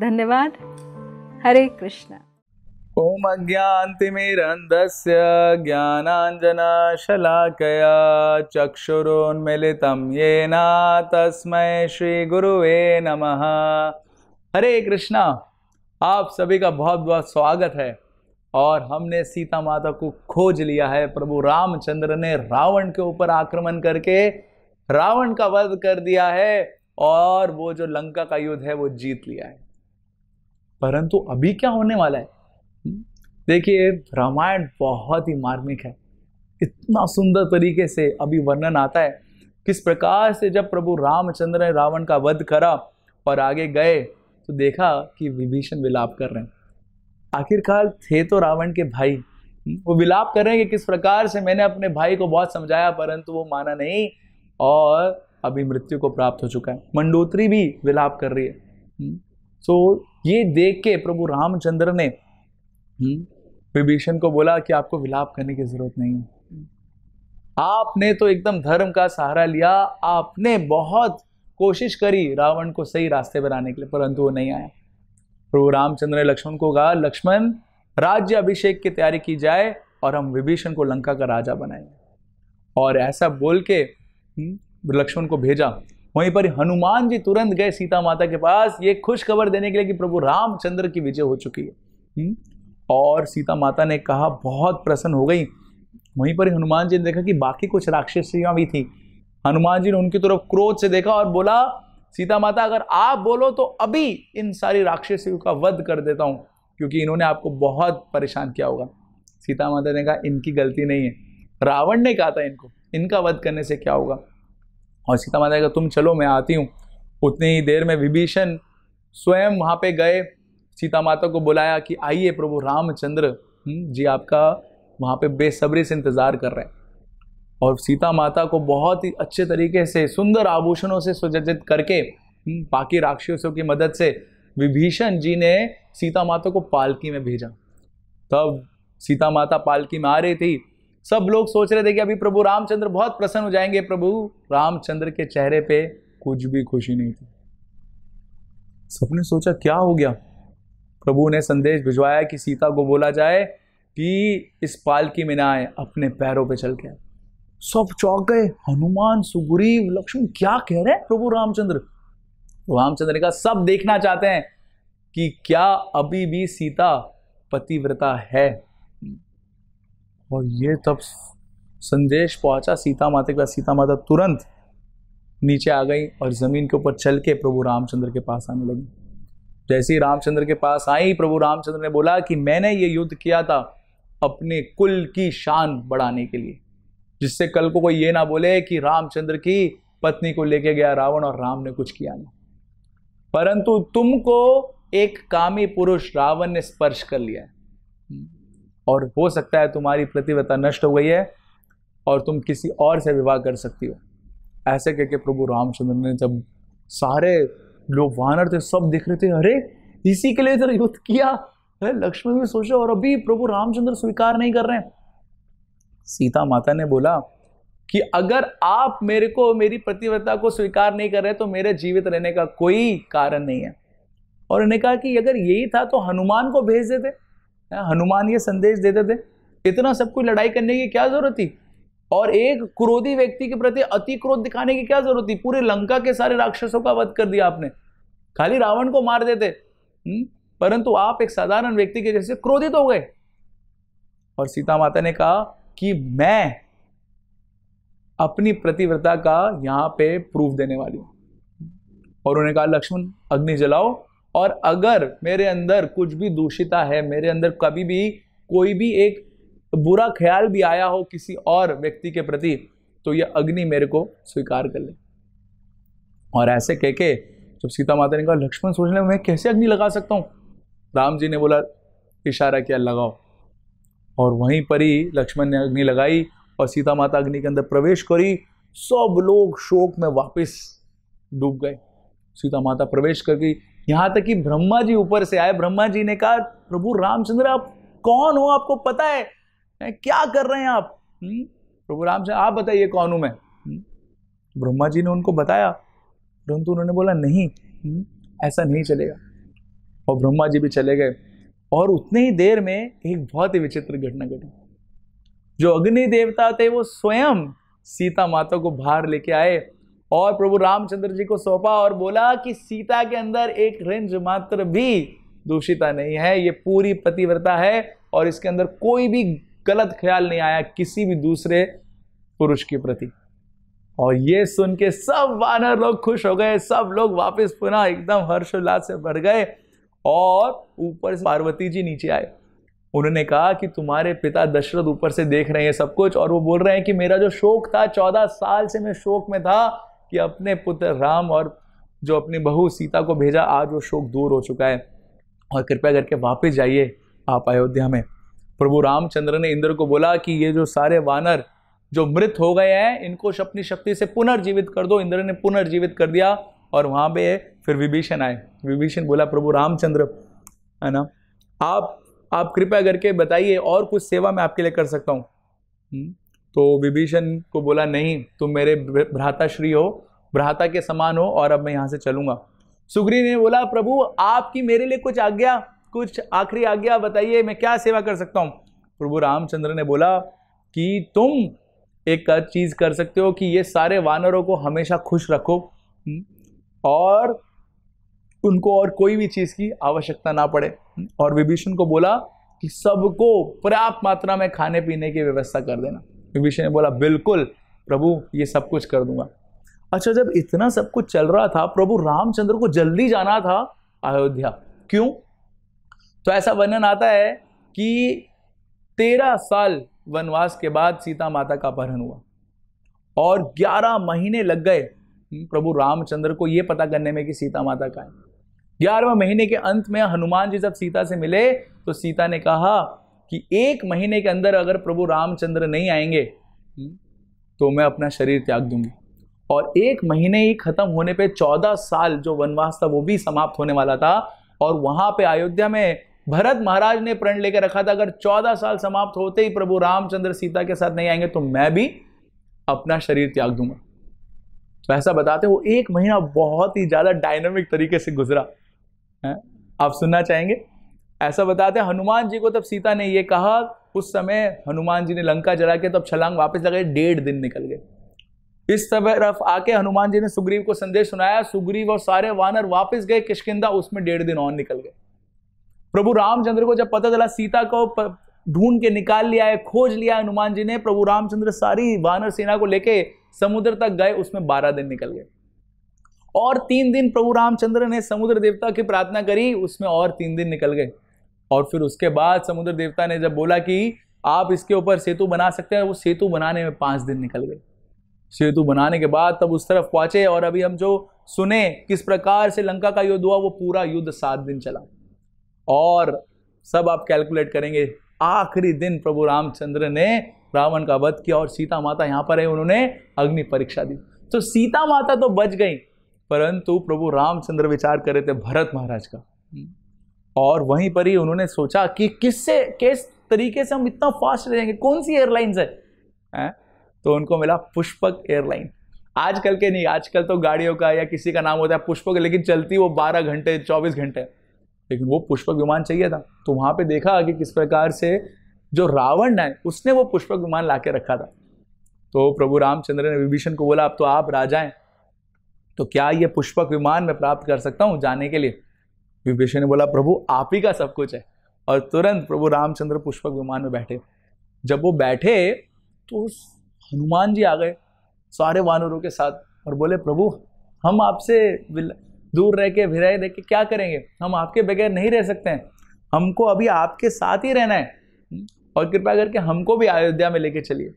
धन्यवाद हरे कृष्णा ॐ अज्ञान्तिमिरन्धस्य ज्ञानाञ्जनशलाकया चक्षुरोन्मिलितं येन तस्मै श्रीगुरुवे नमः हरे कृष्णा आप सभी का बहुत बहुत स्वागत है और हमने सीता माता को खोज लिया है प्रभु रामचंद्र ने रावण के ऊपर आक्रमण करके रावण का वध कर दिया है और वो जो लंका का युद्ध है वो जीत लिया है परंतु अभी क्या होने वाला है देखिए रामायण बहुत ही मार्मिक है इतना सुंदर तरीके से अभी वर्णन आता है किस प्रकार से जब प्रभु रामचंद्र ने रावण का वध करा और आगे गए तो देखा कि विभीषण विलाप कर रहे हैं आखिरकार थे तो रावण के भाई वो विलाप कर रहे हैं कि किस प्रकार से मैंने अपने भाई को बहुत समझाया परंतु वो माना नहीं और अभी मृत्यु को प्राप्त हो चुका है मंडोत्री भी विलाप कर रही है सो तो so, ये देख के प्रभु रामचंद्र ने हम्म, विभीषण को बोला कि आपको विलाप करने की जरूरत नहीं है आपने तो एकदम धर्म का सहारा लिया आपने बहुत कोशिश करी रावण को सही रास्ते पर आने के लिए परंतु वो नहीं आया प्रभु रामचंद्र ने लक्ष्मण को कहा लक्ष्मण राज्य अभिषेक की तैयारी की जाए और हम विभीषण को लंका का राजा बनाएंगे और ऐसा बोल के हम्म, लक्ष्मण को भेजा वहीं पर हनुमान जी तुरंत गए सीता माता के पास ये खुश खबर देने के लिए कि प्रभु रामचंद्र की विजय हो चुकी है हम्म? और सीता माता ने कहा बहुत प्रसन्न हो गई वहीं पर हनुमान जी ने देखा कि बाकी कुछ राक्षसियाँ भी थी हनुमान जी ने उनकी तरफ क्रोध से देखा और बोला सीता माता अगर आप बोलो तो अभी इन सारी राक्षसियों का वध कर देता हूँ क्योंकि इन्होंने आपको बहुत परेशान किया होगा सीता माता ने कहा इनकी गलती नहीं है रावण ने कहा था इनको इनका वध करने से क्या होगा और सीता माता का तुम चलो मैं आती हूँ उतनी ही देर में विभीषण स्वयं वहाँ पे गए सीता माता को बुलाया कि आइए प्रभु रामचंद्र हम्म, जी आपका वहाँ पे बेसब्री से इंतज़ार कर रहे हैं और सीता माता को बहुत ही अच्छे तरीके से सुंदर आभूषणों से सुजजित करके हम्म, बाकी राक्षसों की मदद से विभीषण जी ने सीता माता को पालकी में भेजा तब सीता माता पालकी में आ रही थी सब लोग सोच रहे थे कि अभी प्रभु रामचंद्र बहुत प्रसन्न हो जाएंगे प्रभु रामचंद्र के चेहरे पे कुछ भी खुशी नहीं थी सबने सोचा क्या हो गया प्रभु ने संदेश भिजवाया कि सीता को बोला जाए कि इस पालकी में ना आए अपने पैरों पे चल के सब चौंक गए हनुमान सुग्रीव लक्ष्मण क्या कह रहे हैं प्रभु रामचंद्र रामचंद्र ने कहा सब देखना चाहते हैं कि क्या अभी भी सीता पतिव्रता है और ये तब संदेश पहुंचा सीता माता के पास सीता माता तुरंत नीचे आ गई और ज़मीन के ऊपर चल के प्रभु रामचंद्र के पास आने लगी जैसे ही रामचंद्र के पास आई प्रभु रामचंद्र ने बोला कि मैंने ये युद्ध किया था अपने कुल की शान बढ़ाने के लिए जिससे कल को कोई ये ना बोले कि रामचंद्र की पत्नी को लेके गया रावण और राम ने कुछ किया ना परंतु तुमको एक कामी पुरुष रावण ने स्पर्श कर लिया है और हो सकता है तुम्हारी प्रतिव्रता नष्ट हो गई है और तुम किसी और से विवाह कर सकती हो ऐसे कह के प्रभु रामचंद्र ने जब सारे लोग वानर थे सब दिख रहे थे अरे इसी के लिए इधर युद्ध किया लक्ष्मण भी सोचा और अभी प्रभु रामचंद्र स्वीकार नहीं कर रहे हैं सीता माता ने बोला कि अगर आप मेरे को मेरी प्रतिव्रता को स्वीकार नहीं कर रहे तो मेरे जीवित रहने का कोई कारण नहीं है और उन्होंने कहा कि अगर यही था तो हनुमान को भेज देते हनुमान ये संदेश देते थे इतना सबको लड़ाई करने की क्या जरूरत थी और एक क्रोधी व्यक्ति के प्रति अति क्रोध दिखाने की क्या जरूरत थी पूरे लंका के सारे राक्षसों का वध कर दिया आपने खाली रावण को मार देते हम्म, परंतु आप एक साधारण व्यक्ति के जैसे क्रोधित हो गए और सीता माता ने कहा कि मैं अपनी प्रतिव्रता का यहां पे प्रूफ देने वाली हूं और उन्होंने कहा लक्ष्मण अग्नि जलाओ और अगर मेरे अंदर कुछ भी दूषिता है मेरे अंदर कभी भी कोई भी एक बुरा ख्याल भी आया हो किसी और व्यक्ति के प्रति तो यह अग्नि मेरे को स्वीकार कर ले और ऐसे कह के जब सीता माता ने कहा लक्ष्मण सोच ले मैं कैसे अग्नि लगा सकता हूँ राम जी ने बोला इशारा किया लगाओ और वहीं पर ही लक्ष्मण ने अग्नि लगाई और सीता माता अग्नि के अंदर प्रवेश करी सब लोग शोक में वापस डूब गए सीता माता प्रवेश कर गई यहाँ तक कि ब्रह्मा जी ऊपर से आए ब्रह्मा जी ने कहा प्रभु रामचंद्र आप कौन हो आपको पता है क्या कर रहे हैं आप हम्म? प्रभु रामचंद्र आप बताइए कौन हूं मैं हम्म? ब्रह्मा जी ने उनको बताया परंतु उन्होंने बोला नहीं हम्म, ऐसा नहीं चलेगा और ब्रह्मा जी भी चले गए और उतने ही देर में एक बहुत ही विचित्र घटना घटी जो अग्नि देवता थे वो स्वयं सीता माता को बाहर लेके आए और प्रभु रामचंद्र जी को सौंपा और बोला कि सीता के अंदर एक रिंज मात्र भी दूषिता नहीं है ये पूरी पतिव्रता है और इसके अंदर कोई भी गलत ख्याल नहीं आया किसी भी दूसरे पुरुष के प्रति और ये सुन के सब वानर लोग खुश हो गए सब लोग वापस पुनः एकदम हर्षोल्लास से भर गए और ऊपर से पार्वती जी नीचे आए उन्होंने कहा कि तुम्हारे पिता दशरथ ऊपर से देख रहे हैं सब कुछ और वो बोल रहे हैं कि मेरा जो शोक था चौदह साल से मैं शोक में था कि अपने पुत्र राम और जो अपनी बहू सीता को भेजा आज वो शोक दूर हो चुका है और कृपया करके वापस जाइए आप अयोध्या में प्रभु रामचंद्र ने इंद्र को बोला कि ये जो सारे वानर जो मृत हो गए हैं इनको अपनी शक्ति से पुनर्जीवित कर दो इंद्र ने पुनर्जीवित कर दिया और वहाँ पे फिर विभीषण आए विभीषण बोला प्रभु रामचंद्र है ना आप आप कृपया करके बताइए और कुछ सेवा मैं आपके लिए कर सकता हूँ हम्म। तो विभीषण को बोला नहीं तुम मेरे भ्राता श्री हो भ्राता के समान हो और अब मैं यहाँ से चलूँगा सुग्री ने बोला प्रभु आपकी मेरे लिए कुछ आज्ञा कुछ आखिरी आज्ञा बताइए मैं क्या सेवा कर सकता हूँ प्रभु रामचंद्र ने बोला कि तुम एक चीज़ कर सकते हो कि ये सारे वानरों को हमेशा खुश रखो हम्म, और उनको और कोई भी चीज़ की आवश्यकता ना पड़े और विभीषण को बोला कि सबको पर्याप्त मात्रा में खाने पीने की व्यवस्था कर देना विभीषण ने बोला बिल्कुल प्रभु ये सब कुछ कर दूंगा अच्छा जब इतना सब कुछ चल रहा था प्रभु रामचंद्र को जल्दी जाना था अयोध्या क्यों तो ऐसा वर्णन आता है कि तेरह साल वनवास के बाद सीता माता का अपहरण हुआ और ग्यारह महीने लग गए प्रभु रामचंद्र को यह पता करने में कि सीता माता का है ग्यारहवें महीने के अंत में हनुमान जी जब सीता से मिले तो सीता ने कहा कि एक महीने के अंदर अगर प्रभु रामचंद्र नहीं आएंगे तो मैं अपना शरीर त्याग दूंगी और एक महीने ही खत्म होने पे चौदह साल जो वनवास था वो भी समाप्त होने वाला था और वहां पे अयोध्या में भरत महाराज ने प्रण लेकर रखा था अगर चौदह साल समाप्त होते ही प्रभु रामचंद्र सीता के साथ नहीं आएंगे तो मैं भी अपना शरीर त्याग दूंगा तो ऐसा बताते वो एक महीना बहुत ही ज्यादा डायनामिक तरीके से गुजरा है? आप सुनना चाहेंगे ऐसा बताते हैं हनुमान जी को तब सीता ने ये कहा उस समय हनुमान जी ने लंका जला के तब छलांग वापस लगाए डेढ़ दिन निकल गए इस तरफ आके हनुमान जी ने सुग्रीव को संदेश सुनाया सुग्रीव और सारे वानर वापस गए किशकिदा उसमें डेढ़ दिन और निकल गए प्रभु रामचंद्र को जब पता चला सीता को ढूंढ के निकाल लिया है खोज लिया हनुमान जी ने प्रभु रामचंद्र सारी वानर सेना को लेके समुद्र तक गए उसमें बारह दिन निकल गए और तीन दिन प्रभु रामचंद्र ने समुद्र देवता की प्रार्थना करी उसमें और तीन दिन निकल गए और फिर उसके बाद समुद्र देवता ने जब बोला कि आप इसके ऊपर सेतु बना सकते हैं वो सेतु बनाने में पाँच दिन निकल गए सेतु बनाने के बाद तब उस तरफ पहुंचे और अभी हम जो सुने किस प्रकार से लंका का युद्ध हुआ वो पूरा युद्ध सात दिन चला और सब आप कैलकुलेट करेंगे आखिरी दिन प्रभु रामचंद्र ने रावण का वध किया और सीता माता यहाँ पर है उन्होंने अग्नि परीक्षा दी तो सीता माता तो बच गई परंतु प्रभु रामचंद्र विचार कर रहे थे भरत महाराज का और वहीं पर ही उन्होंने सोचा कि किससे किस तरीके से हम इतना फास्ट रहेंगे कौन सी एयरलाइंस है हैं तो उनको मिला पुष्पक एयरलाइन आजकल के नहीं आजकल तो गाड़ियों का या किसी का नाम होता है पुष्पक लेकिन चलती वो 12 घंटे 24 घंटे लेकिन वो पुष्पक विमान चाहिए था तो वहाँ पे देखा कि किस प्रकार से जो रावण है उसने वो पुष्पक विमान ला के रखा था तो प्रभु रामचंद्र ने विभीषण को बोला अब तो आप राजा हैं तो क्या ये पुष्पक विमान मैं प्राप्त कर सकता हूँ जाने के लिए विभीषण ने बोला प्रभु आप ही का सब कुछ है और तुरंत प्रभु रामचंद्र पुष्पक विमान में बैठे जब वो बैठे तो हनुमान जी आ गए सारे वानरों के साथ और बोले प्रभु हम आपसे दूर रह के विरह रह के क्या करेंगे हम आपके बगैर नहीं रह सकते हैं हमको अभी आपके साथ ही रहना है और कृपया करके हमको भी अयोध्या में लेके चलिए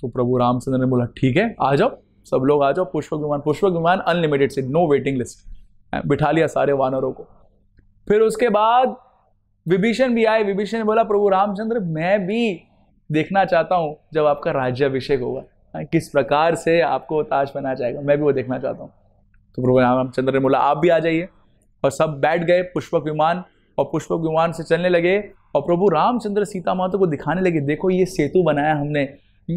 तो प्रभु रामचंद्र ने बोला ठीक है आ जाओ सब लोग आ जाओ Pushpak Viman Pushpak Viman unlimited seat no waiting list बिठा लिया सारे वानरों को फिर उसके बाद विभीषण भी आए विभीषण ने बोला प्रभु रामचंद्र मैं भी देखना चाहता हूँ जब आपका राज्याभिषेक होगा किस प्रकार से आपको ताज बनाया जाएगा मैं भी वो देखना चाहता हूँ तो प्रभु रामचंद्र ने बोला आप भी आ जाइए और सब बैठ गए पुष्पक विमान और पुष्पक विमान से चलने लगे और प्रभु रामचंद्र सीता माता को दिखाने लगे देखो ये सेतु बनाया हमने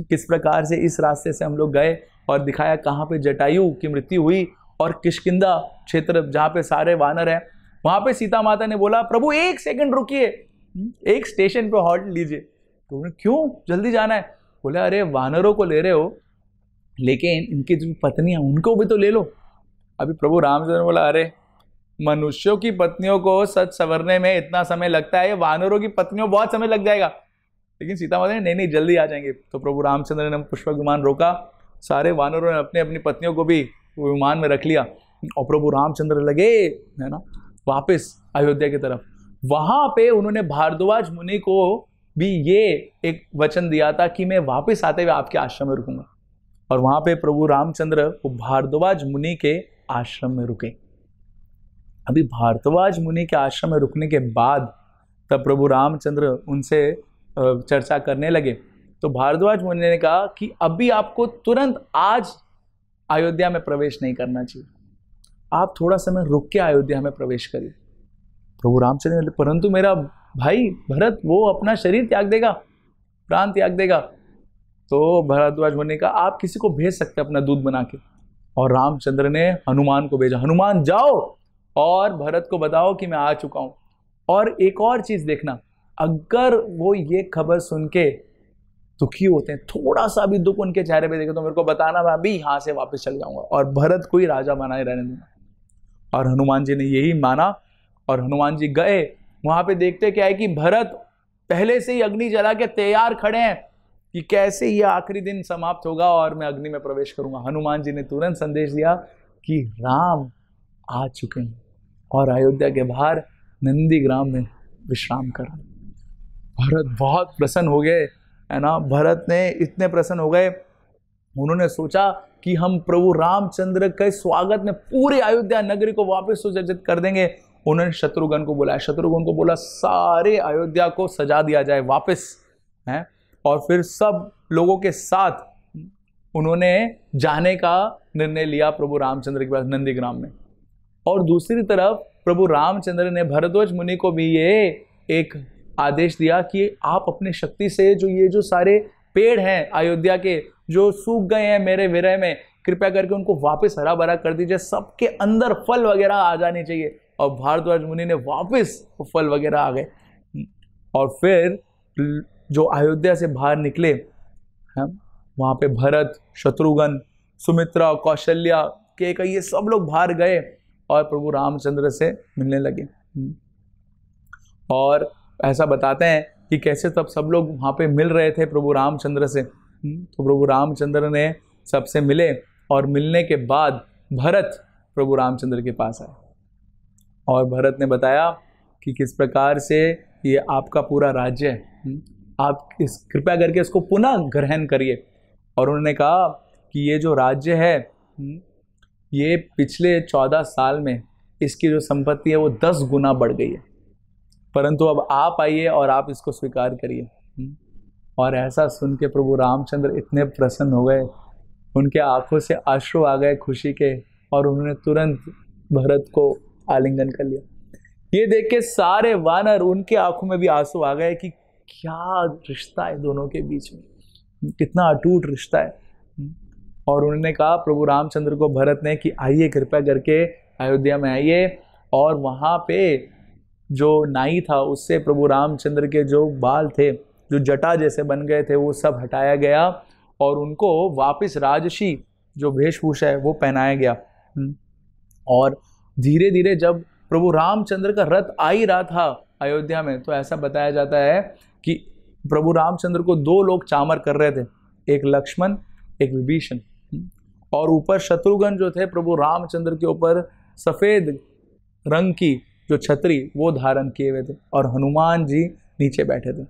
किस प्रकार से इस रास्ते से हम लोग गए और दिखाया कहाँ पे जटायु की मृत्यु हुई और किशकिंदा क्षेत्र जहाँ पे सारे वानर हैं वहाँ पे सीता माता ने बोला प्रभु एक सेकंड रुकिए हम्म, एक स्टेशन पे हॉल्ट लीजिए तो उन्हें क्यों जल्दी जाना है बोले अरे वानरों को ले रहे हो लेकिन इनकी जो है उनको भी तो ले लो अभी प्रभु रामचंद्र ने बोला अरे मनुष्यों की पत्नियों को सच संवरने में इतना समय लगता है वानरों की पत्नियों बहुत समय लग जाएगा लेकिन सीता माता ने नहीं नहीं जल्दी आ जाएंगे तो प्रभु रामचंद्र ने पुष्पक विमान रोका सारे वानरों ने अपने अपनी पत्नियों को भी वो विमान में रख लिया और प्रभु रामचंद्र लगे है ना वापस अयोध्या की तरफ वहाँ पे उन्होंने भारद्वाज मुनि को भी ये एक वचन दिया था कि मैं वापस आते हुए आपके आश्रम में रुकूंगा और वहाँ पे प्रभु रामचंद्र वो भारद्वाज मुनि के आश्रम में रुके अभी भारद्वाज मुनि के आश्रम में रुकने के बाद तब प्रभु रामचंद्र उनसे चर्चा करने लगे तो भारद्वाज मुनि ने कहा कि अभी आपको तुरंत आज अयोध्या में प्रवेश नहीं करना चाहिए आप थोड़ा समय रुक के अयोध्या में प्रवेश करिए प्रभु रामचंद्र ने परंतु मेरा भाई भरत वो अपना शरीर त्याग देगा प्राण त्याग देगा तो भरद्वाज होने का आप किसी को भेज सकते अपना दूध बना के और रामचंद्र ने हनुमान को भेजा हनुमान जाओ और भरत को बताओ कि मैं आ चुका हूँ और एक और चीज़ देखना अगर वो ये खबर सुन के दुखी होते हैं थोड़ा सा भी दुख उनके चेहरे पे देखे तो मेरे को बताना मैं अभी यहाँ से वापस चल जाऊंगा और भरत को ही राजा बनाए रहने दूंगा और हनुमान जी ने यही माना और हनुमान जी गए वहां पे देखते क्या है कि भरत पहले से ही अग्नि जला के तैयार खड़े हैं कि कैसे ये आखिरी दिन समाप्त होगा और मैं अग्नि में प्रवेश करूंगा हनुमान जी ने तुरंत संदेश दिया कि राम आ चुके हैं और अयोध्या के बाहर ग्राम में विश्राम करा भरत बहुत प्रसन्न हो गए है ना भरत ने इतने प्रसन्न हो गए उन्होंने सोचा कि हम प्रभु रामचंद्र के स्वागत में पूरे अयोध्या नगरी को वापस सुजर्जित कर देंगे उन्होंने शत्रुघ्न को बोला शत्रुघ्न को बोला सारे अयोध्या को सजा दिया जाए वापस है और फिर सब लोगों के साथ उन्होंने जाने का निर्णय लिया प्रभु रामचंद्र के पास नंदीग्राम में और दूसरी तरफ प्रभु रामचंद्र ने भरद्वाज मुनि को भी ये एक आदेश दिया कि आप अपनी शक्ति से जो ये जो सारे पेड़ हैं अयोध्या के जो सूख गए हैं मेरे विरह में कृपया करके उनको वापस हरा भरा कर दीजिए सबके अंदर फल वगैरह आ जाने चाहिए और भारद्वाज मुनि ने वापस फल वगैरह आ गए और फिर जो अयोध्या से बाहर निकले हैं हाँ, वहाँ पे भरत शत्रुघ्न सुमित्रा कौशल्या के कई ये सब लोग बाहर गए और प्रभु रामचंद्र से मिलने लगे और ऐसा बताते हैं कि कैसे तब तो सब लोग वहाँ पे मिल रहे थे प्रभु रामचंद्र से हम्म, तो प्रभु रामचंद्र ने सबसे मिले और मिलने के बाद भरत प्रभु रामचंद्र के पास आए और भरत ने बताया कि किस प्रकार से ये आपका पूरा राज्य है हम्म, आप इस कृपया करके इसको पुनः ग्रहण करिए और उन्होंने कहा कि ये जो राज्य है हम्म, ये पिछले चौदह साल में इसकी जो संपत्ति है वो दस गुना बढ़ गई है परंतु अब आप आइए और आप इसको स्वीकार करिए हम्म। और ऐसा सुन के प्रभु रामचंद्र इतने प्रसन्न हो गए उनके आंखों से आश्रु आ गए खुशी के और उन्होंने तुरंत भरत को आलिंगन कर लिया ये देख के सारे वानर उनके आंखों में भी आंसू आ गए कि क्या रिश्ता है दोनों के बीच में कितना अटूट रिश्ता है और उन्होंने कहा प्रभु रामचंद्र को भरत ने कि आइए कृपया करके अयोध्या में आइए और वहाँ पे जो नाई था उससे प्रभु रामचंद्र के जो बाल थे जो जटा जैसे बन गए थे वो सब हटाया गया और उनको वापस राजशी जो वेशभूषा है वो पहनाया गया हम्म। और धीरे धीरे जब प्रभु रामचंद्र का रथ आ ही रहा था अयोध्या में तो ऐसा बताया जाता है कि प्रभु रामचंद्र को दो लोग चामर कर रहे थे एक लक्ष्मण एक विभीषण हम्म। और ऊपर शत्रुघ्न जो थे प्रभु रामचंद्र के ऊपर सफ़ेद रंग की जो छतरी वो धारण किए हुए थे और हनुमान जी नीचे बैठे थे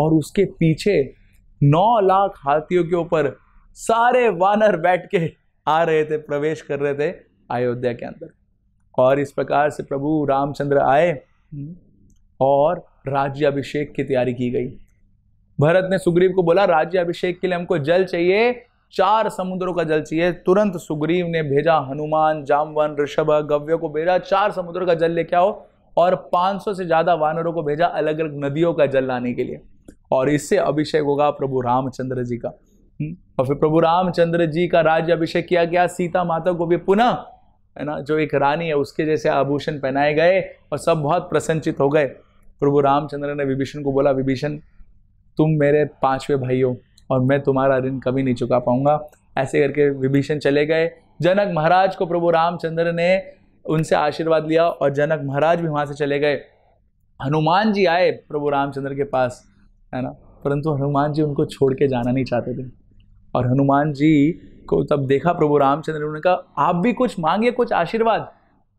और उसके पीछे नौ लाख हाथियों के ऊपर सारे वानर बैठ के आ रहे थे प्रवेश कर रहे थे अयोध्या के अंदर और इस प्रकार से प्रभु रामचंद्र आए और राज्य अभिषेक की तैयारी की गई भरत ने सुग्रीव को बोला राज्य अभिषेक के लिए हमको जल चाहिए चार समुद्रों का जल चाहिए तुरंत सुग्रीव ने भेजा हनुमान जामवन ऋषभ गव्य को भेजा चार समुद्रों का जल लेके आओ और 500 से ज्यादा वानरों को भेजा अलग अलग नदियों का जल लाने के लिए और इससे अभिषेक होगा प्रभु रामचंद्र जी का हम्म, और फिर प्रभु रामचंद्र जी का राज्य अभिषेक किया गया सीता माता को भी पुनः है ना जो एक रानी है उसके जैसे आभूषण पहनाए गए और सब बहुत प्रसन्नचित हो गए प्रभु रामचंद्र ने विभीषण को बोला विभीषण तुम मेरे पांचवे भाई हो और मैं तुम्हारा ऋण कभी नहीं चुका पाऊंगा ऐसे करके विभीषण चले गए जनक महाराज को प्रभु रामचंद्र ने उनसे आशीर्वाद लिया और जनक महाराज भी वहाँ से चले गए हनुमान जी आए प्रभु रामचंद्र के पास है ना परंतु हनुमान जी उनको छोड़ के जाना नहीं चाहते थे और हनुमान जी को तब देखा प्रभु रामचंद्र उन्होंने कहा आप भी कुछ मांगिए कुछ आशीर्वाद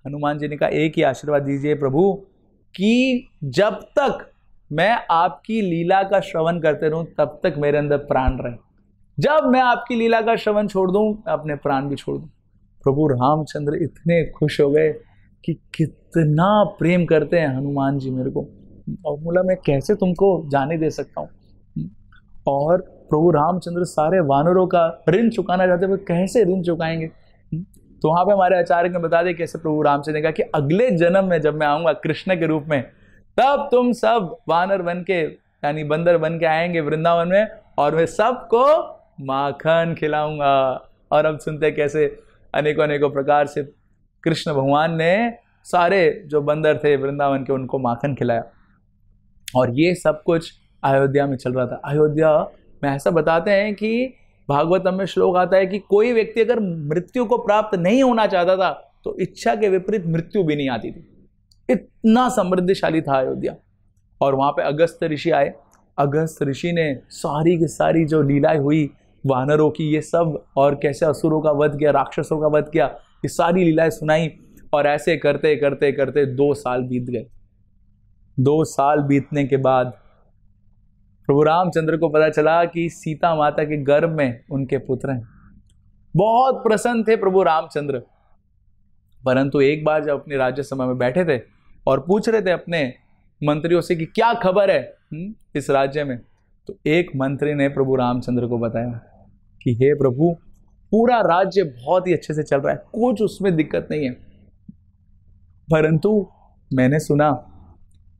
हनुमान जी ने कहा एक ही आशीर्वाद दीजिए प्रभु कि जब तक मैं आपकी लीला का श्रवण करते रहूं तब तक मेरे अंदर प्राण रहे जब मैं आपकी लीला का श्रवण छोड़ दूं मैं अपने प्राण भी छोड़ दूं प्रभु रामचंद्र इतने खुश हो गए कि कितना प्रेम करते हैं हनुमान जी मेरे को और बोला मैं कैसे तुमको जाने दे सकता हूँ और प्रभु रामचंद्र सारे वानरों का ऋण चुकाना चाहते थे कैसे ऋण चुकाएंगे तो वहाँ पे हमारे आचार्य ने बता दिया कैसे प्रभु रामचंद्र ने कहा कि अगले जन्म में जब मैं आऊँगा कृष्ण के रूप में तब तुम सब वानर बन के यानी बंदर बन के आएंगे वृंदावन में और मैं सबको माखन खिलाऊंगा और अब सुनते कैसे अनेकों अनेकों प्रकार से कृष्ण भगवान ने सारे जो बंदर थे वृंदावन के उनको माखन खिलाया और ये सब कुछ अयोध्या में चल रहा था अयोध्या में ऐसा बताते हैं कि भागवतम में श्लोक आता है कि कोई व्यक्ति अगर मृत्यु को प्राप्त नहीं होना चाहता था तो इच्छा के विपरीत मृत्यु भी नहीं आती थी इतना समृद्धशाली था अयोध्या और वहाँ पे अगस्त ऋषि आए अगस्त ऋषि ने सारी की सारी जो लीलाएं हुई वानरों की ये सब और कैसे असुरों का वध किया राक्षसों का वध किया ये सारी लीलाएं सुनाई और ऐसे करते करते करते दो साल बीत गए दो साल बीतने के बाद प्रभु रामचंद्र को पता चला कि सीता माता के गर्भ में उनके पुत्र हैं बहुत प्रसन्न थे प्रभु रामचंद्र परंतु एक बार जब अपने राज्यसभा में बैठे थे और पूछ रहे थे अपने मंत्रियों से कि क्या खबर है हम्म, इस राज्य में तो एक मंत्री ने प्रभु रामचंद्र को बताया कि हे प्रभु पूरा राज्य बहुत ही अच्छे से चल रहा है कुछ उसमें दिक्कत नहीं है परंतु मैंने सुना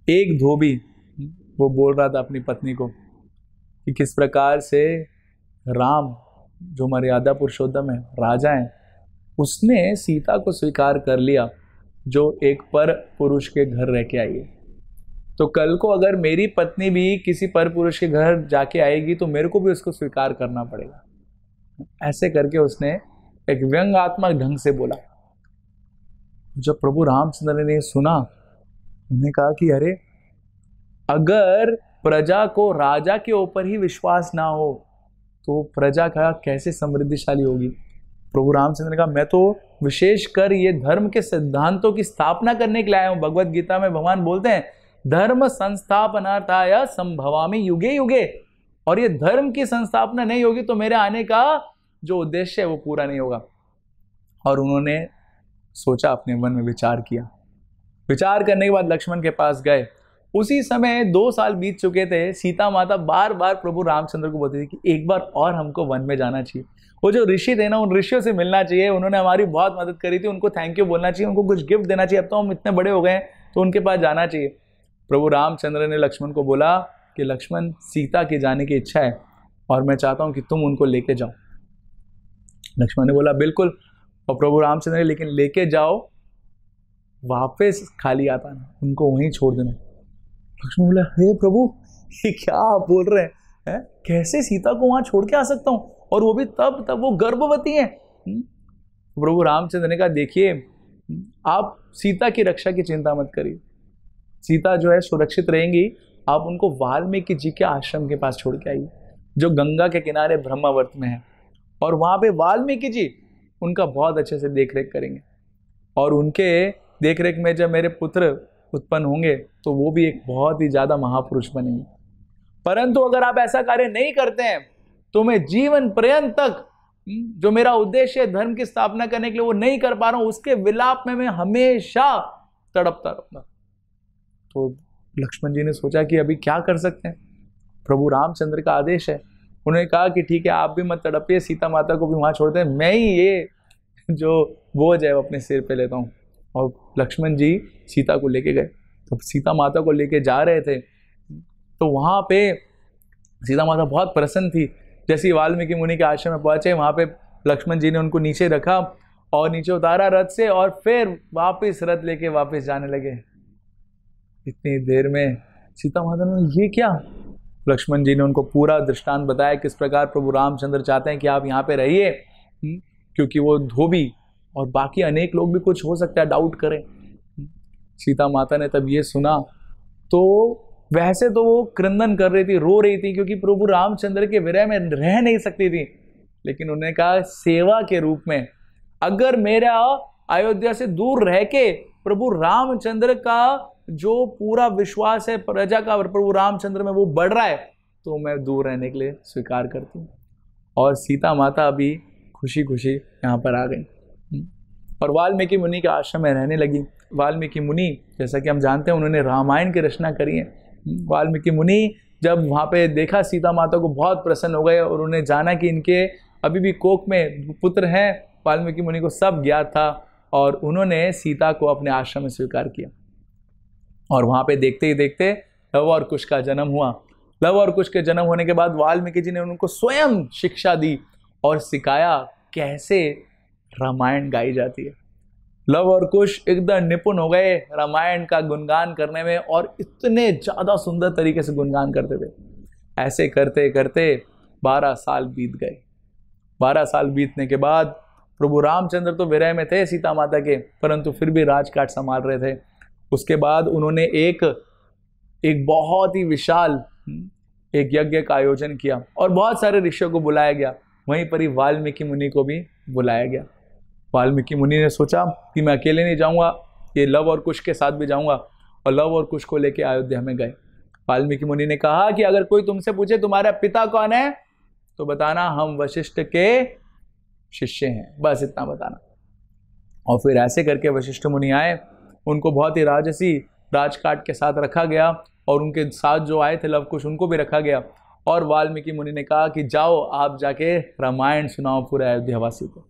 एक धोबी हम्म, वो बोल रहा था अपनी पत्नी को कि किस प्रकार से राम जो मर्यादा पुरुषोत्तम है राजा है उसने सीता को स्वीकार कर लिया जो एक पर पुरुष के घर रह के आई है तो कल को अगर मेरी पत्नी भी किसी पर पुरुष के घर जाके आएगी तो मेरे को भी उसको स्वीकार करना पड़ेगा ऐसे करके उसने एक व्यंगात्मक ढंग से बोला जब प्रभु रामचंद्र ने सुना उन्हें कहा कि अरे अगर प्रजा को राजा के ऊपर ही विश्वास ना हो तो प्रजा का कैसे समृद्धिशाली होगी प्रभु रामचंद्र ने कहा मैं तो विशेषकर ये धर्म के सिद्धांतों की स्थापना करने के लिए आया हूँ भगवत गीता में भगवान बोलते हैं धर्म संस्थापनार्थाय संभवामी युगे युगे और ये धर्म की संस्थापना नहीं होगी तो मेरे आने का जो उद्देश्य है वो पूरा नहीं होगा और उन्होंने सोचा अपने मन में विचार किया विचार करने के बाद लक्ष्मण के पास गए उसी समय दो साल बीत चुके थे सीता माता बार बार प्रभु रामचंद्र को बोलती थी कि एक बार और हमको वन में जाना चाहिए वो जो ऋषि थे ना उन ऋषियों से मिलना चाहिए उन्होंने हमारी बहुत मदद करी थी उनको थैंक यू बोलना चाहिए उनको कुछ गिफ्ट देना चाहिए अब तो हम इतने बड़े हो गए हैं तो उनके पास जाना चाहिए प्रभु रामचंद्र ने लक्ष्मण को बोला कि लक्ष्मण सीता के जाने की इच्छा है और मैं चाहता हूँ कि तुम उनको लेके जाओ लक्ष्मण ने बोला बिल्कुल और प्रभु रामचंद्र ने लेकिन लेके जाओ वापस खाली आता ना उनको वहीं छोड़ देना लक्ष्मण बोला हे प्रभु ये क्या आप बोल रहे हैं है? कैसे सीता को वहाँ छोड़ के आ सकता हूँ और वो भी तब तब वो गर्भवती हैं हम्म। प्रभु रामचंद्र ने कहा देखिए आप सीता की रक्षा की चिंता मत करिए सीता जो है सुरक्षित रहेंगी आप उनको वाल्मीकि जी के आश्रम के पास छोड़ के आइए जो गंगा के किनारे ब्रह्मावर्त में है और वहाँ पे वाल्मीकि जी उनका बहुत अच्छे से देख रेख करेंगे और उनके देख रेख में जब मेरे पुत्र उत्पन्न होंगे तो वो भी एक बहुत ही ज़्यादा महापुरुष बनेंगे परंतु अगर आप ऐसा कार्य नहीं करते हैं तुम्हें जीवन पर्यंत तक हम्म। जो मेरा उद्देश्य है धर्म की स्थापना करने के लिए वो नहीं कर पा रहा हूं उसके विलाप में मैं हमेशा तड़पता रहूंगा तो लक्ष्मण जी ने सोचा कि अभी क्या कर सकते हैं प्रभु रामचंद्र का आदेश है उन्होंने कहा कि ठीक है आप भी मत तड़पिए सीता माता को भी वहां छोड़ दें मैं ही ये जो बोझ है वो अपने सिर पे लेता हूँ और लक्ष्मण जी सीता को लेके गए तो सीता माता को लेके जा रहे थे तो वहाँ पे सीता माता बहुत प्रसन्न थी जैसे ही वाल्मीकि मुनि के आश्रम में पहुंचे वहां पे लक्ष्मण जी ने उनको नीचे रखा और नीचे उतारा रथ से और फिर वापस रथ लेके वापस जाने लगे इतनी देर में सीता माता ने ये क्या लक्ष्मण जी ने उनको पूरा दृष्टांत बताया किस प्रकार प्रभु रामचंद्र चाहते हैं कि आप यहाँ पे रहिए हम्म, क्योंकि वो धोबी और बाकी अनेक लोग भी कुछ हो सकता है डाउट करें सीता माता ने तब ये सुना तो वैसे तो वो क्रंदन कर रही थी रो रही थी क्योंकि प्रभु रामचंद्र के विरह में रह नहीं सकती थी लेकिन उन्होंने कहा सेवा के रूप में अगर मेरा अयोध्या से दूर रह के प्रभु रामचंद्र का जो पूरा विश्वास है प्रजा का और प्रभु रामचंद्र में वो बढ़ रहा है तो मैं दूर रहने के लिए स्वीकार करती हूँ और सीता माता अभी खुशी खुशी यहाँ पर आ गई और वाल्मीकि मुनि के आश्रम में रहने लगी वाल्मीकि मुनि जैसा कि हम जानते हैं उन्होंने रामायण की रचना करी है वाल्मीकि मुनि जब वहाँ पे देखा सीता माता को बहुत प्रसन्न हो गए और उन्हें जाना कि इनके अभी भी कोक में पुत्र हैं वाल्मीकि मुनि को सब ज्ञात था और उन्होंने सीता को अपने आश्रम में स्वीकार किया और वहाँ पे देखते ही देखते लव और कुश का जन्म हुआ लव और कुश के जन्म होने के बाद वाल्मीकि जी ने उनको स्वयं शिक्षा दी और सिखाया कैसे रामायण गाई जाती है लव और कुश एकदम निपुण हो गए रामायण का गुणगान करने में और इतने ज़्यादा सुंदर तरीके से गुणगान करते थे ऐसे करते करते बारह साल बीत गए बारह साल बीतने के बाद प्रभु रामचंद्र तो विरह में थे सीता माता के परंतु फिर भी राजकाट संभाल रहे थे उसके बाद उन्होंने एक एक बहुत ही विशाल एक यज्ञ का आयोजन किया और बहुत सारे ऋषियों को बुलाया गया वहीं पर ही वाल्मीकि मुनि को भी बुलाया गया वाल्मीकि मुनि ने सोचा कि मैं अकेले नहीं जाऊँगा ये लव और कुश के साथ भी जाऊँगा और लव और कुश को लेकर अयोध्या में गए वाल्मीकि मुनि ने कहा कि अगर कोई तुमसे पूछे तुम्हारा पिता कौन है तो बताना हम वशिष्ठ के शिष्य हैं बस इतना बताना और फिर ऐसे करके वशिष्ठ मुनि आए उनको बहुत ही राजसी राजकाट के साथ रखा गया और उनके साथ जो आए थे लवकुश उनको भी रखा गया और वाल्मीकि मुनि ने कहा कि जाओ आप जाके रामायण सुनाओ पूरे अयोध्यावासी को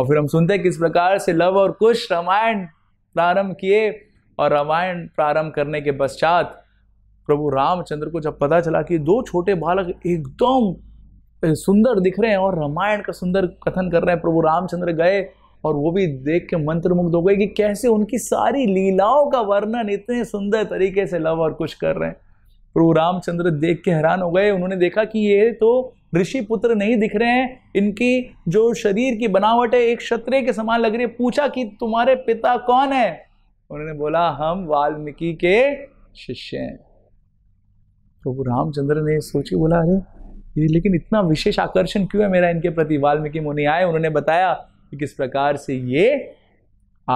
और फिर हम सुनते हैं किस प्रकार से लव और कुश रामायण प्रारंभ किए और रामायण प्रारंभ करने के पश्चात प्रभु रामचंद्र को जब पता चला कि दो छोटे बालक एकदम सुंदर दिख रहे हैं और रामायण का सुंदर कथन कर रहे हैं प्रभु रामचंद्र गए और वो भी देख के मंत्रमुग्ध हो गए कि कैसे उनकी सारी लीलाओं का वर्णन इतने सुंदर तरीके से लव और कुश कर रहे हैं प्रभु रामचंद्र देख के हैरान हो गए उन्होंने देखा कि ये तो ऋषि पुत्र नहीं दिख रहे हैं इनकी जो शरीर की बनावट है एक क्षत्रिय के समान लग रही है पूछा कि तुम्हारे पिता कौन है उन्होंने बोला हम वाल्मीकि के शिष्य हैं प्रभु तो रामचंद्र ने सोची बोला अरे ये लेकिन इतना विशेष आकर्षण क्यों है मेरा इनके प्रति वाल्मीकि मुनि आए उन्होंने बताया कि किस प्रकार से ये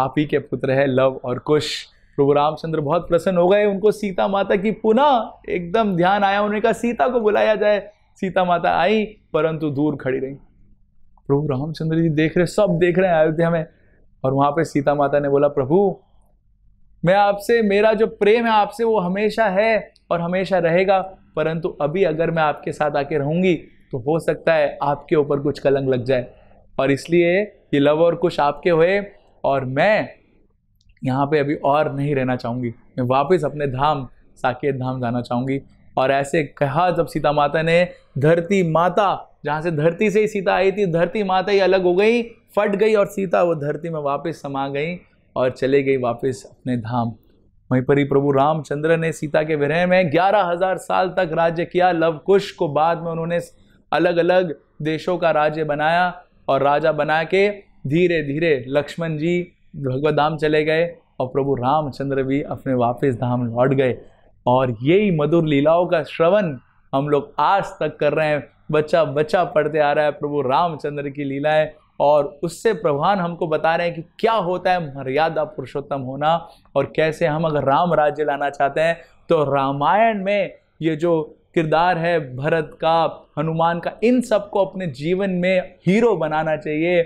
आप ही के पुत्र है लव और कुश प्रभु रामचंद्र बहुत प्रसन्न हो गए उनको सीता माता की पुनः एकदम ध्यान आया उन्होंने कहा सीता को बुलाया जाए सीता माता आई परंतु दूर खड़ी रही प्रभु रामचंद्र जी देख रहे सब देख रहे हैं अयोध्या में और वहां पे सीता माता ने बोला प्रभु मैं आपसे मेरा जो प्रेम है आपसे वो हमेशा है और हमेशा रहेगा परंतु अभी अगर मैं आपके साथ आके रहूंगी तो हो सकता है आपके ऊपर कुछ कलंक लग जाए और इसलिए ये लव और कुछ आपके हुए और मैं यहाँ पे अभी और नहीं रहना चाहूँगी मैं वापस अपने धाम साकेत धाम जाना चाहूँगी और ऐसे कहा जब सीता माता ने धरती माता जहाँ से धरती से ही सीता आई थी धरती माता ही अलग हो गई फट गई और सीता वो धरती में वापस समा गई और चले गई वापस अपने धाम वहीं पर ही प्रभु रामचंद्र ने सीता के विरह में ग्यारह हजार साल तक राज्य किया लवकुश को बाद में उन्होंने अलग अलग देशों का राज्य बनाया और राजा बना के धीरे धीरे लक्ष्मण जी भगवत धाम चले गए और प्रभु रामचंद्र भी अपने वापस धाम लौट गए और यही मधुर लीलाओं का श्रवण हम लोग आज तक कर रहे हैं बच्चा बच्चा पढ़ते आ रहा है प्रभु रामचंद्र की लीलाएं और उससे प्रभान हमको बता रहे हैं कि क्या होता है मर्यादा पुरुषोत्तम होना और कैसे हम अगर राम राज्य लाना चाहते हैं तो रामायण में ये जो किरदार है भरत का हनुमान का इन सबको अपने जीवन में हीरो बनाना चाहिए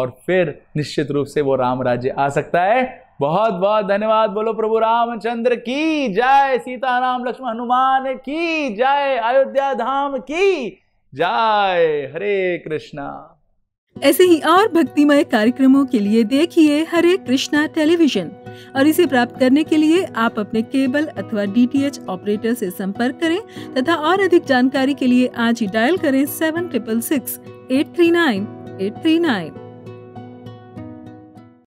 और फिर निश्चित रूप से वो राम राज्य आ सकता है बहुत बहुत धन्यवाद बोलो प्रभु रामचंद्र की जय सीताराम लक्ष्मण हनुमान की जय अयोध्या धाम की जय हरे कृष्णा ऐसे ही और भक्तिमय कार्यक्रमों के लिए देखिए हरे कृष्णा टेलीविजन और इसे प्राप्त करने के लिए आप अपने केबल अथवा डीटीएच ऑपरेटर से संपर्क करें तथा और अधिक जानकारी के लिए आज ही डायल करें seven triple six eight three nine eight three nine